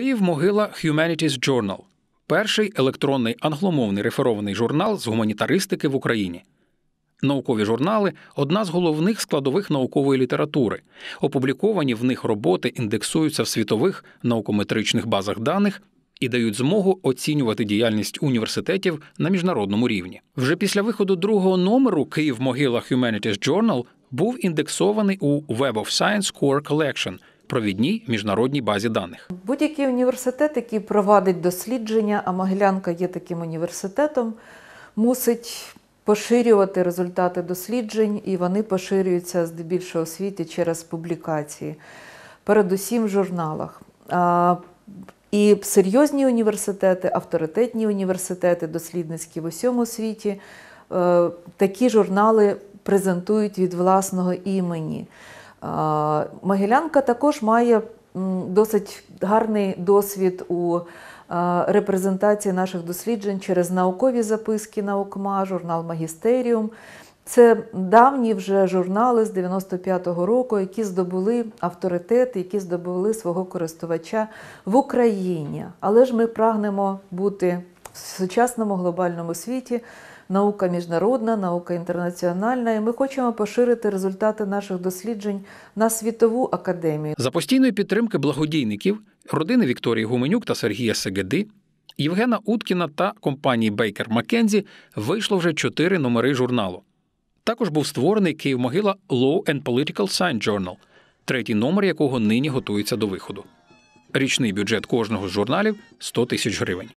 Київ могила Humanities Journal перший електронний англомовний реферований журнал з гуманітаристики в Україні. Наукові журнали одна з головних складових наукової літератури. Опубліковані в них роботи індексуються в світових наукометричних базах даних і дають змогу оцінювати діяльність університетів на міжнародному рівні. Вже після виходу другого номеру Київ могила Humanities Journal був індексований у Web of Science Core Collection – провідній міжнародній базі даних. Будь-який університет, який провадить дослідження, а Могилянка є таким університетом, мусить поширювати результати досліджень, і вони поширюються здебільшого у світі через публікації, передусім в журналах. І серйозні університети, авторитетні університети, дослідницькі в усьому світі, е, такі журнали презентують від власного імені. Могилянка також має досить гарний досвід у е, репрезентації наших досліджень через наукові записки наукма, журнал Магістеріум. Це давні вже журнали з 95-го року, які здобули авторитет, які здобули свого користувача в Україні. Але ж ми прагнемо бути в сучасному глобальному світі. Наука міжнародна, наука інтернаціональна, і ми хочемо поширити результати наших досліджень на світову академію. За постійної підтримки благодійників родини Вікторії Гуменюк та Сергія Сегеди, Євгена Уткіна та компанії Бейкер Маккензі вийшло вже чотири номери журналу. Також був створений Київ-могила Law and Political Science Journal, третій номер якого нині готується до виходу. Річний бюджет кожного з журналів 100 тисяч гривень.